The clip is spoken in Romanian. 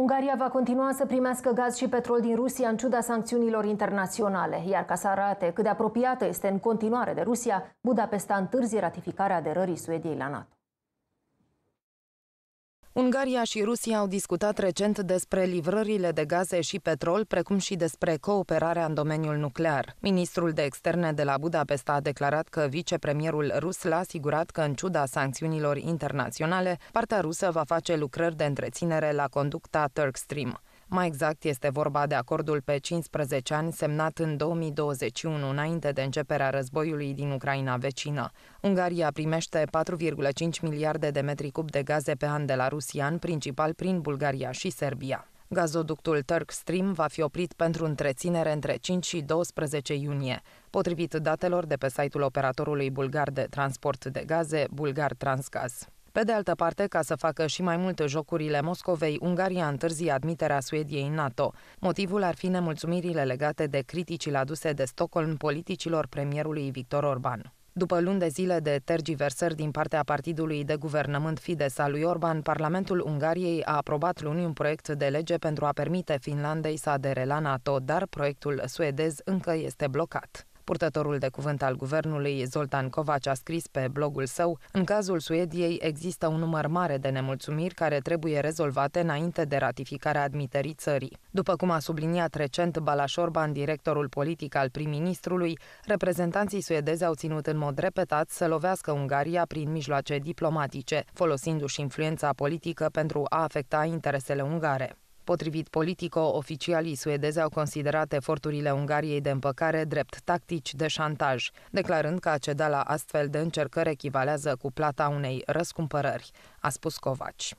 Ungaria va continua să primească gaz și petrol din Rusia în ciuda sancțiunilor internaționale, iar ca să arate cât de apropiată este în continuare de Rusia, Budapesta întârzi ratificarea aderării Suediei la NATO. Ungaria și Rusia au discutat recent despre livrările de gaze și petrol, precum și despre cooperarea în domeniul nuclear. Ministrul de Externe de la Budapesta a declarat că vicepremierul rus l-a asigurat că, în ciuda sancțiunilor internaționale, partea rusă va face lucrări de întreținere la conducta Turkstream. Mai exact este vorba de acordul pe 15 ani semnat în 2021 înainte de începerea războiului din Ucraina vecină. Ungaria primește 4,5 miliarde de metri cub de gaze pe an de la Rusia, în principal prin Bulgaria și Serbia. Gazoductul Turk Stream va fi oprit pentru întreținere între 5 și 12 iunie, potrivit datelor de pe site-ul operatorului bulgar de transport de gaze, Bulgar Transgaz. Pe de altă parte, ca să facă și mai multe jocurile Moscovei, Ungaria întârzi admiterea Suediei în NATO. Motivul ar fi nemulțumirile legate de criticile aduse de Stockholm politicilor premierului Victor Orban. După luni de zile de tergiversări din partea partidului de guvernământ Fides al lui Orban, Parlamentul Ungariei a aprobat luni un proiect de lege pentru a permite Finlandei să adere la NATO, dar proiectul suedez încă este blocat. Purtătorul de cuvânt al guvernului, Zoltan Kovac, a scris pe blogul său În cazul Suediei există un număr mare de nemulțumiri care trebuie rezolvate înainte de ratificarea admiterii țării. După cum a subliniat recent Balașorban, directorul politic al prim-ministrului, reprezentanții suedezi au ținut în mod repetat să lovească Ungaria prin mijloace diplomatice, folosindu-și influența politică pentru a afecta interesele ungare. Potrivit Politico, oficialii suedezi au considerat eforturile Ungariei de împăcare drept tactici de șantaj, declarând că a ceda la astfel de încercări echivalează cu plata unei răscumpărări, a spus Covaci.